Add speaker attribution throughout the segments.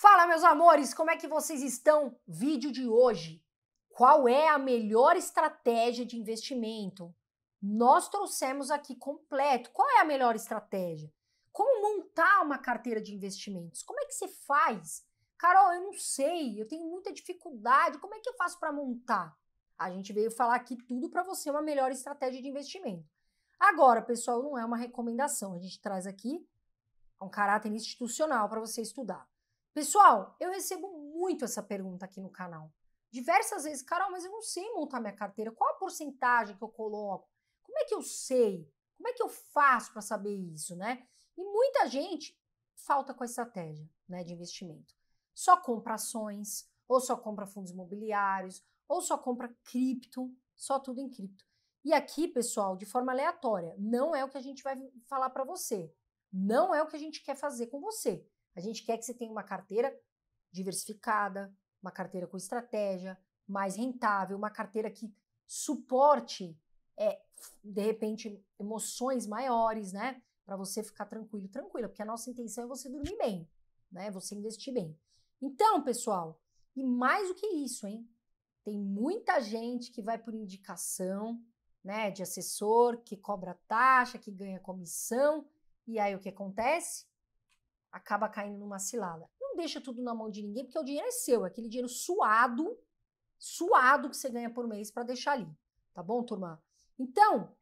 Speaker 1: Fala, meus amores, como é que vocês estão? Vídeo de hoje. Qual é a melhor estratégia de investimento? Nós trouxemos aqui completo. Qual é a melhor estratégia? Como montar uma carteira de investimentos? Como é que você faz? Carol, eu não sei, eu tenho muita dificuldade. Como é que eu faço para montar? A gente veio falar aqui tudo para você uma melhor estratégia de investimento. Agora, pessoal, não é uma recomendação. A gente traz aqui um caráter institucional para você estudar. Pessoal, eu recebo muito essa pergunta aqui no canal. Diversas vezes, Carol, mas eu não sei montar minha carteira. Qual a porcentagem que eu coloco? Como é que eu sei? Como é que eu faço para saber isso, né? E muita gente falta com a estratégia, né, de investimento. Só compra ações, ou só compra fundos imobiliários, ou só compra cripto, só tudo em cripto. E aqui, pessoal, de forma aleatória, não é o que a gente vai falar para você. Não é o que a gente quer fazer com você. A gente quer que você tenha uma carteira diversificada, uma carteira com estratégia, mais rentável, uma carteira que suporte, é, de repente, emoções maiores, né? Para você ficar tranquilo, tranquila, porque a nossa intenção é você dormir bem, né? Você investir bem. Então, pessoal, e mais do que isso, hein? Tem muita gente que vai por indicação, né? De assessor, que cobra taxa, que ganha comissão. E aí o que acontece? acaba caindo numa cilada. Não deixa tudo na mão de ninguém, porque o dinheiro é seu, é aquele dinheiro suado, suado que você ganha por mês para deixar ali, tá bom, turma? Então,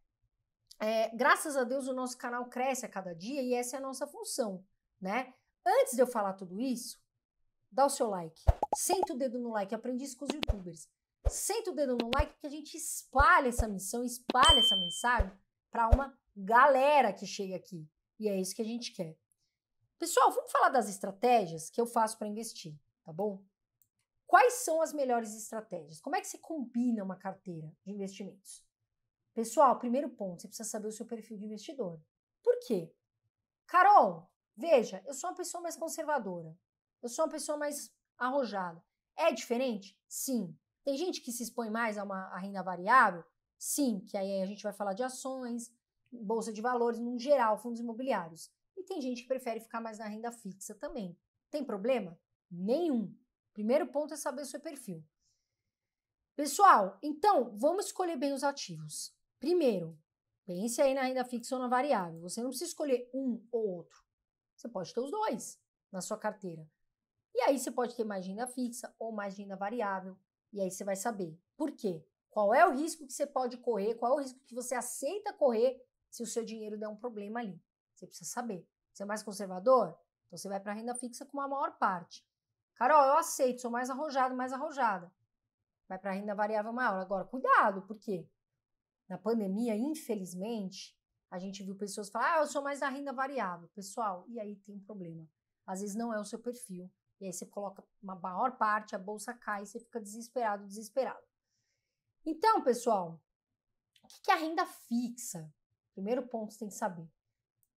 Speaker 1: é, graças a Deus o nosso canal cresce a cada dia e essa é a nossa função, né? Antes de eu falar tudo isso, dá o seu like. Senta o dedo no like, aprendi isso com os youtubers. Senta o dedo no like que a gente espalha essa missão, espalha essa mensagem para uma galera que chega aqui. E é isso que a gente quer. Pessoal, vamos falar das estratégias que eu faço para investir, tá bom? Quais são as melhores estratégias? Como é que você combina uma carteira de investimentos? Pessoal, primeiro ponto, você precisa saber o seu perfil de investidor. Por quê? Carol, veja, eu sou uma pessoa mais conservadora. Eu sou uma pessoa mais arrojada. É diferente? Sim. Tem gente que se expõe mais a uma a renda variável? Sim, que aí a gente vai falar de ações, bolsa de valores, no geral, fundos imobiliários tem gente que prefere ficar mais na renda fixa também. Tem problema? Nenhum. Primeiro ponto é saber o seu perfil. Pessoal, então vamos escolher bem os ativos. Primeiro, pense aí na renda fixa ou na variável. Você não precisa escolher um ou outro. Você pode ter os dois na sua carteira. E aí você pode ter mais renda fixa ou mais renda variável. E aí você vai saber por quê. Qual é o risco que você pode correr? Qual é o risco que você aceita correr se o seu dinheiro der um problema ali? Você precisa saber. Você é mais conservador? Então você vai para a renda fixa com uma maior parte. Carol, eu aceito, sou mais arrojado, mais arrojada. Vai para a renda variável maior. Agora, cuidado, por quê? Na pandemia, infelizmente, a gente viu pessoas falar: ah, eu sou mais da renda variável. Pessoal, e aí tem um problema. Às vezes não é o seu perfil. E aí você coloca uma maior parte, a bolsa cai e você fica desesperado, desesperado. Então, pessoal, o que é a renda fixa? Primeiro ponto que você tem que saber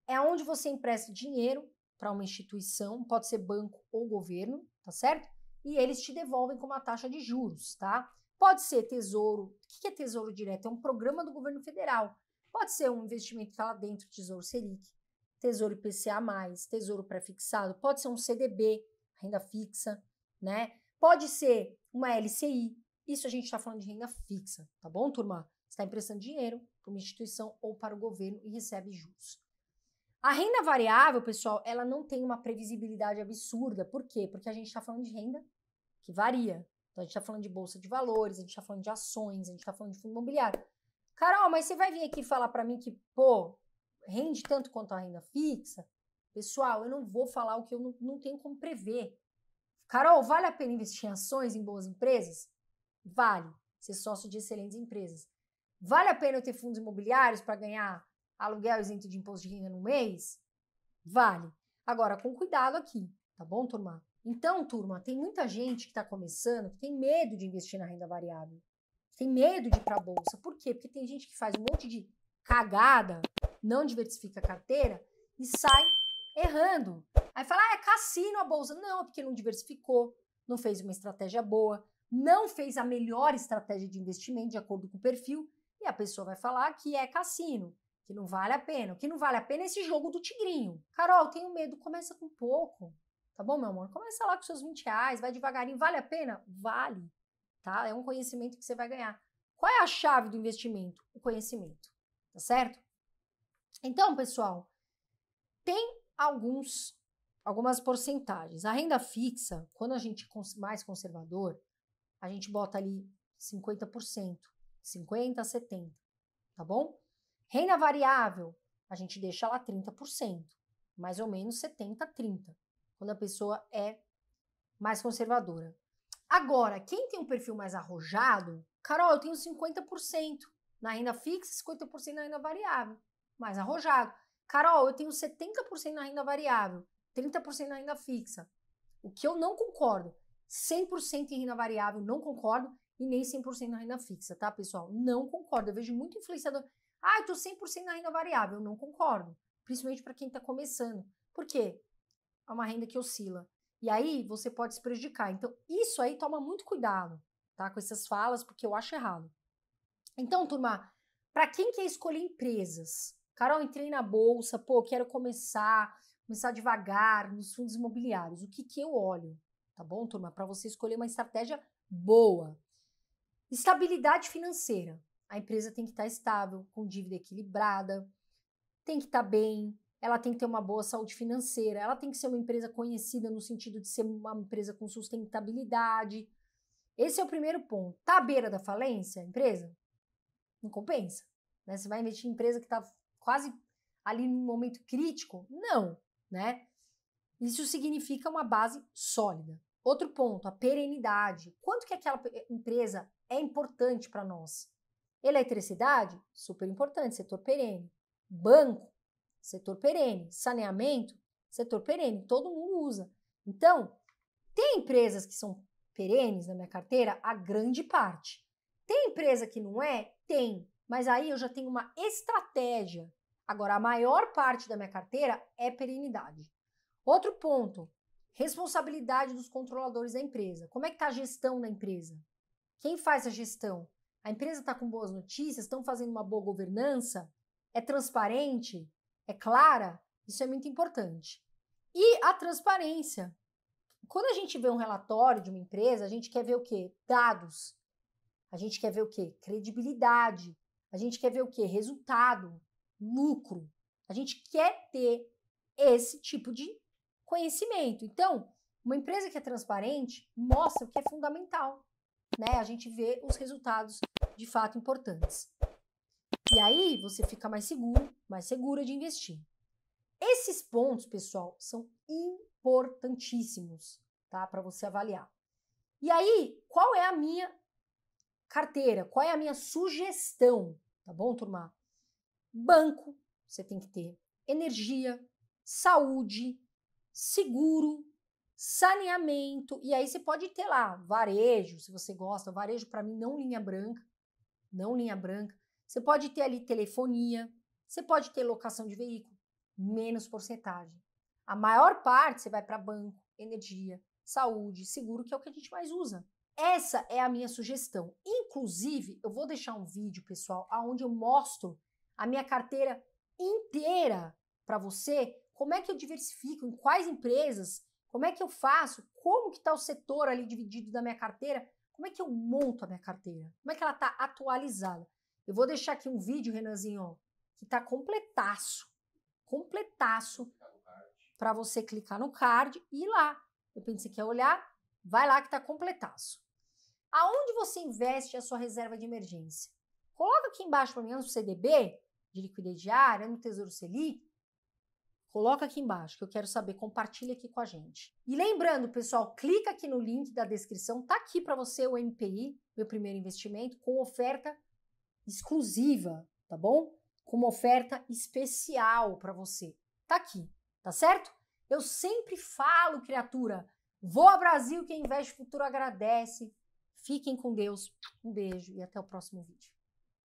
Speaker 1: é onde você empresta dinheiro para uma instituição, pode ser banco ou governo, tá certo? E eles te devolvem com uma taxa de juros, tá? Pode ser tesouro. O que é tesouro direto? É um programa do governo federal. Pode ser um investimento que está lá dentro, tesouro Selic, tesouro IPCA, tesouro prefixado, pode ser um CDB, renda fixa, né? Pode ser uma LCI. Isso a gente está falando de renda fixa, tá bom, turma? Você está emprestando dinheiro para uma instituição ou para o governo e recebe juros. A renda variável, pessoal, ela não tem uma previsibilidade absurda. Por quê? Porque a gente está falando de renda que varia. Então a gente está falando de bolsa de valores, a gente está falando de ações, a gente está falando de fundo imobiliário. Carol, mas você vai vir aqui falar para mim que, pô, rende tanto quanto a renda fixa? Pessoal, eu não vou falar o que eu não, não tenho como prever. Carol, vale a pena investir em ações em boas empresas? Vale. Ser sócio de excelentes empresas. Vale a pena eu ter fundos imobiliários para ganhar aluguel isento de imposto de renda no mês, vale. Agora, com cuidado aqui, tá bom, turma? Então, turma, tem muita gente que está começando que tem medo de investir na renda variável, tem medo de ir para a bolsa. Por quê? Porque tem gente que faz um monte de cagada, não diversifica a carteira e sai errando. Aí fala, ah, é cassino a bolsa. Não, é porque não diversificou, não fez uma estratégia boa, não fez a melhor estratégia de investimento de acordo com o perfil, e a pessoa vai falar que é cassino que não vale a pena. O que não vale a pena é esse jogo do tigrinho. Carol, tenho medo, começa com pouco. Tá bom, meu amor? Começa lá com seus 20 reais, vai devagarinho. Vale a pena? Vale. Tá? É um conhecimento que você vai ganhar. Qual é a chave do investimento? O conhecimento. Tá certo? Então, pessoal, tem alguns algumas porcentagens. A renda fixa, quando a gente é mais conservador, a gente bota ali 50%, 50 a 70, tá bom? Renda variável, a gente deixa lá 30%, mais ou menos 70 a 30, quando a pessoa é mais conservadora. Agora, quem tem um perfil mais arrojado, Carol, eu tenho 50% na renda fixa, 50% na renda variável, mais arrojado. Carol, eu tenho 70% na renda variável, 30% na renda fixa. O que eu não concordo, 100% em renda variável, não concordo, e nem 100% na renda fixa, tá, pessoal? Não concordo. Eu vejo muito influenciador ah, estou 100% na renda variável. Eu não concordo, principalmente para quem está começando. Por quê? É uma renda que oscila. E aí você pode se prejudicar. Então, isso aí toma muito cuidado, tá? Com essas falas, porque eu acho errado. Então, turma, para quem quer escolher empresas, Carol, entrei na bolsa, pô, quero começar, começar devagar nos fundos imobiliários. O que que eu olho? Tá bom, turma? Para você escolher uma estratégia boa. Estabilidade financeira. A empresa tem que estar tá estável, com dívida equilibrada, tem que estar tá bem, ela tem que ter uma boa saúde financeira, ela tem que ser uma empresa conhecida no sentido de ser uma empresa com sustentabilidade. Esse é o primeiro ponto. Tá à beira da falência a empresa? Não compensa. Né? Você vai investir em empresa que está quase ali num momento crítico? Não, né? Isso significa uma base sólida. Outro ponto, a perenidade. Quanto que aquela empresa é importante para nós? Eletricidade, super importante, setor perene. Banco, setor perene. Saneamento, setor perene. Todo mundo usa. Então, tem empresas que são perenes na minha carteira? A grande parte. Tem empresa que não é? Tem. Mas aí eu já tenho uma estratégia. Agora, a maior parte da minha carteira é perenidade. Outro ponto, responsabilidade dos controladores da empresa. Como é que está a gestão da empresa? Quem faz a gestão? a empresa está com boas notícias, estão fazendo uma boa governança, é transparente, é clara, isso é muito importante. E a transparência. Quando a gente vê um relatório de uma empresa, a gente quer ver o quê? Dados. A gente quer ver o quê? Credibilidade. A gente quer ver o quê? Resultado, lucro. A gente quer ter esse tipo de conhecimento. Então, uma empresa que é transparente mostra o que é fundamental né, a gente vê os resultados de fato importantes. E aí você fica mais seguro, mais segura de investir. Esses pontos, pessoal, são importantíssimos, tá? Para você avaliar. E aí, qual é a minha carteira? Qual é a minha sugestão? Tá bom, turma? Banco, você tem que ter energia, saúde, seguro, saneamento, e aí você pode ter lá varejo, se você gosta, varejo para mim não linha branca, não linha branca. Você pode ter ali telefonia, você pode ter locação de veículo, menos porcentagem. A maior parte você vai para banco, energia, saúde, seguro, que é o que a gente mais usa. Essa é a minha sugestão. Inclusive, eu vou deixar um vídeo, pessoal, aonde eu mostro a minha carteira inteira para você, como é que eu diversifico, em quais empresas como é que eu faço? Como que está o setor ali dividido da minha carteira? Como é que eu monto a minha carteira? Como é que ela está atualizada? Eu vou deixar aqui um vídeo, Renanzinho, ó, que está completaço, completaço, para você clicar no card e ir lá. De repente você quer olhar, vai lá que está completaço. Aonde você investe a sua reserva de emergência? Coloca aqui embaixo para mim no é CDB de liquidez diária, no é Tesouro Selic, Coloca aqui embaixo que eu quero saber, compartilha aqui com a gente. E lembrando, pessoal, clica aqui no link da descrição, tá aqui para você o MPI, meu primeiro investimento, com oferta exclusiva, tá bom? Com uma oferta especial para você. Tá aqui, tá certo? Eu sempre falo, criatura, Vou a Brasil, quem investe futuro agradece. Fiquem com Deus, um beijo e até o próximo vídeo.